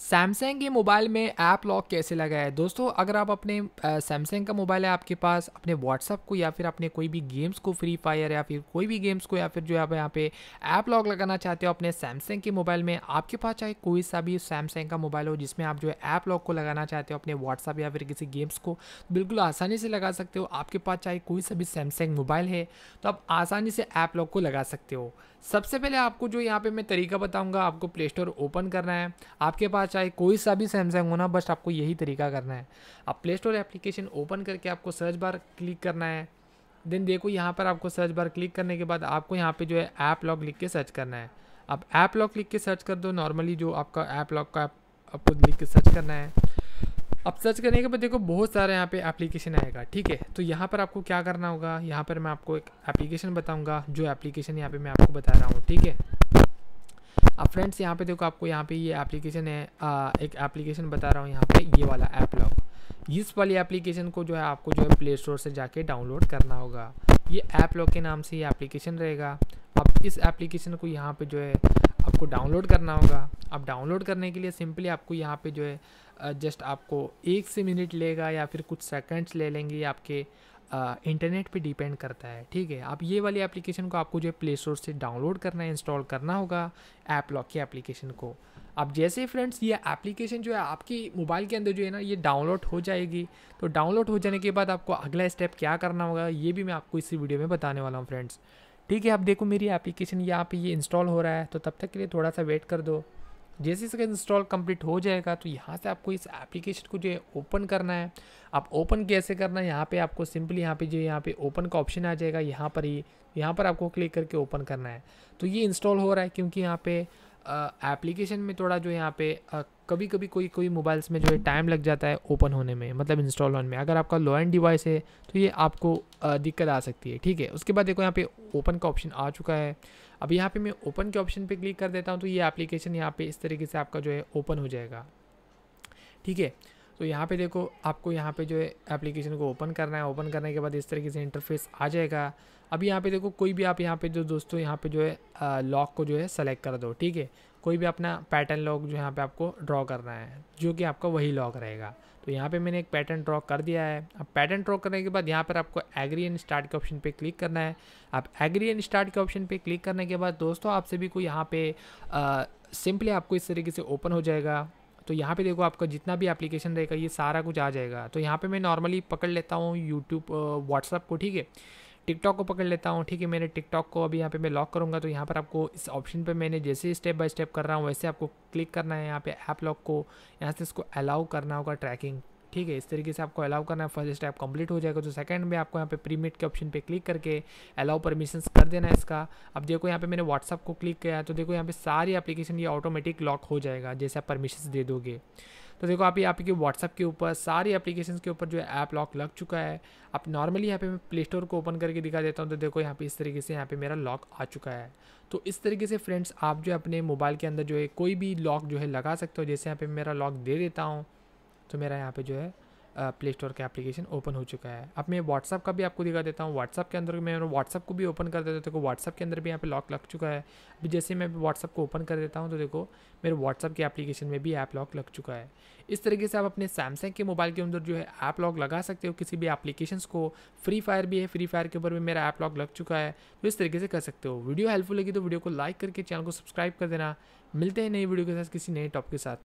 Samsung के mobile में app lock कैसे लगाया है दोस्तों अगर आप अपने सैमसंग का मोबाइल है आपके पास अपने व्हाट्सअप को या फिर अपने कोई भी गेम्स को फ्री फायर या फिर कोई भी गेम्स को या फिर जो आप यहाँ पे ऐप लॉक लगाना चाहते हो अपने सैमसंग के मोबाइल में आपके पास चाहे कोई सा भी सैमसंग का मोबाइल हो जिसमें आप जो है ऐप लॉक को लगाना चाहते हो अपने व्हाट्सअप या फिर किसी गेम्स को बिल्कुल आसानी से लगा सकते हो आपके पास चाहे कोई सा भी सैमसंग मोबाइल है तो आप आसानी से ऐप लॉक को लगा सकते हो सबसे पहले आपको जो यहाँ पे मैं तरीका बताऊंगा आपको प्ले स्टोर ओपन करना है आपके पास चाहे कोई सा भी सैमसंग होना बस आपको यही तरीका करना है आप प्ले स्टोर एप्लीकेशन ओपन करके आपको सर्च बार क्लिक करना है देन देखो यहाँ पर आपको सर्च बार क्लिक करने के बाद आपको यहाँ पे जो है ऐप लॉक लिख के सर्च करना है आप ऐप लॉक लिख के सर्च कर दो नॉर्मली जो आपका ऐप लॉक का आपको लिख के सर्च करना है अब सर्च करने के बाद देखो बहुत सारे यहाँ पे एप्लीकेशन आएगा ठीक है तो यहाँ पर आपको क्या करना होगा यहाँ पर मैं आपको एक एप्लीकेशन बताऊँगा जो एप्लीकेशन यहाँ पर मैं आपको बता रहा हूँ ठीक है अब फ्रेंड्स यहाँ पे देखो आपको यहाँ पे ये एप्लीकेशन है आ, एक एप्लीकेशन बता रहा हूँ यहाँ पे ये वाला ऐप लॉक इस वाली एप्लीकेशन को जो है आपको जो है प्ले स्टोर से जाके डाउनलोड करना होगा ये ऐप लॉक के नाम से ये एप्लीकेशन रहेगा अब इस एप्लीकेशन को यहाँ पे जो है आपको डाउनलोड करना होगा अब डाउनलोड करने के लिए सिंपली आपको यहाँ पे जो है जस्ट आपको एक से मिनट लेगा या फिर कुछ सेकंड्स ले लेंगे आपके इंटरनेट पे डिपेंड करता है ठीक है आप ये वाली एप्लीकेशन को आपको जो है प्ले स्टोर से डाउनलोड करना है इंस्टॉल करना होगा ऐप लॉक की एप्लीकेशन को अब जैसे फ्रेंड्स ये एप्लीकेशन जो है आपकी मोबाइल के अंदर जो है ना ये डाउनलोड हो जाएगी तो डाउनलोड हो जाने के बाद आपको अगला स्टेप क्या करना होगा ये भी मैं आपको इसी वीडियो में बताने वाला हूँ फ्रेंड्स ठीक है आप देखो मेरी एप्लीकेशन यहाँ पे ये इंस्टॉल हो रहा है तो तब तक के लिए थोड़ा सा वेट कर दो जैसे इसका इंस्टॉल कंप्लीट हो जाएगा तो यहाँ से आपको इस एप्लीकेशन को जो है ओपन करना है आप ओपन कैसे करना है यहाँ पे आपको सिंपली यहाँ पे जो यहाँ पे ओपन का ऑप्शन आ जाएगा यहाँ पर ही यहाँ पर आपको क्लिक करके ओपन करना है तो ये इंस्टॉल हो रहा है क्योंकि यहाँ पर एप्लीकेशन में थोड़ा जो यहाँ पे आ, कभी कभी कोई कोई मोबाइल्स में जो है टाइम लग जाता है ओपन होने में मतलब इंस्टॉल होने में अगर आपका लो एंड डिवाइस है तो ये आपको दिक्कत आ सकती है ठीक है उसके बाद देखो यहाँ पे ओपन का ऑप्शन आ चुका है अब यहाँ पे मैं ओपन के ऑप्शन पे क्लिक कर देता हूँ तो ये एप्लीकेशन यहाँ पे इस तरीके से आपका जो है ओपन हो जाएगा ठीक है तो यहाँ पे देखो आपको यहाँ पे जो है एप्लीकेशन को ओपन करना है ओपन करने के बाद इस तरीके से इंटरफेस आ जाएगा अब यहाँ पे देखो कोई भी आप यहाँ पे जो दोस्तों यहाँ पे जो है लॉक को जो है सेलेक्ट कर दो ठीक है कोई भी अपना पैटर्न लॉक जो यहाँ पे आपको ड्रॉ करना है जो कि आपका वही लॉक रहेगा तो यहाँ पे मैंने एक पैटर्न ड्रॉ कर दिया है अब पैटर्न ड्रॉ करने के बाद यहाँ पर आपको एग्री एंड स्टार्ट के ऑप्शन पे क्लिक करना है आप एग्री एंड स्टार्ट के ऑप्शन पे क्लिक करने के बाद दोस्तों आपसे भी कोई यहाँ पे सिंपली आपको इस तरीके से ओपन हो जाएगा तो यहाँ पे देखो आपका जितना भी एप्लीकेशन रहेगा ये सारा कुछ आ जाएगा तो यहाँ पे मैं नॉर्मली पकड़ लेता हूँ यूट्यूब व्हाट्सअप को ठीक है टिकटॉक को पकड़ लेता हूँ ठीक है मैंने टिकटॉक को अभी यहाँ पे मैं लॉक करूँगा तो यहाँ पर आपको इस ऑप्शन पे मैंने जैसे स्टेप बाय स्टेप कर रहा हूँ वैसे आपको क्लिक करना है यहाँ पे ऐप लॉक को यहाँ से इसको अलाउ करना होगा ट्रैकिंग ठीक है इस तरीके से आपको अलाउ करना है फर्स्ट स्टेप कंप्लीट हो जाएगा तो सेकंड में आपको यहाँ पे प्रीमिट के ऑप्शन पे क्लिक करके अलाउ परमिशन कर देना है इसका अब देखो यहाँ पे मैंने व्हाट्सअप को क्लिक किया तो देखो यहाँ पे सारी एप्लीकेशन ये ऑटोमेटिक लॉक हो जाएगा जैसे आप परमिशन दे दोगे तो देखो आप ये आपके व्हाट्सअप के ऊपर सारी एप्लीकेशन के ऊपर जो है ऐप लॉक लग चुका है आप नॉर्मली यहाँ पे मैं प्ले स्टोर को ओपन करके दिखा देता हूँ तो देखो यहाँ पे इस तरीके से यहाँ पे मेरा लॉक आ चुका है तो इस तरीके से फ्रेंड्स आप जो अपने मोबाइल के अंदर जो है कोई भी लॉक जो है लगा सकते हो जैसे यहाँ पे मेरा लॉक दे देता हूँ तो मेरा यहाँ पे जो है प्ले स्टोर का एप्लीकेशन ओपन हो चुका है अब मैं व्हाट्सअप का भी आपको दिखा देता हूँ व्हाट्सअप के अंदर मैं व्हाट्सअप को भी ओपन कर देता हूँ देखो व्हाट्सअप के अंदर भी यहाँ पे लॉक लग चुका है अभी जैसे मैं व्हाट्सअप को ओपन कर देता हूँ तो देखो मेरे व्हाट्सअप के एप्लीकेशन में भी ऐप लॉक लग चुका है इस तरीके से आप अपने सैमसंग के मोबाइल के अंदर जो है ऐप लॉक लगा सकते हो किसी भी एप्लीकेशन को फ्री फायर भी है फ्री फायर के ऊपर भी मेरा ऐप लॉक लग चुका है तो इस तरीके से कर सकते हो वीडियो हेल्पफुल लगी तो वीडियो को लाइक करके चैनल को सब्सक्राइब कर देना मिलते हैं नई वीडियो के साथ किसी नए टॉप के साथ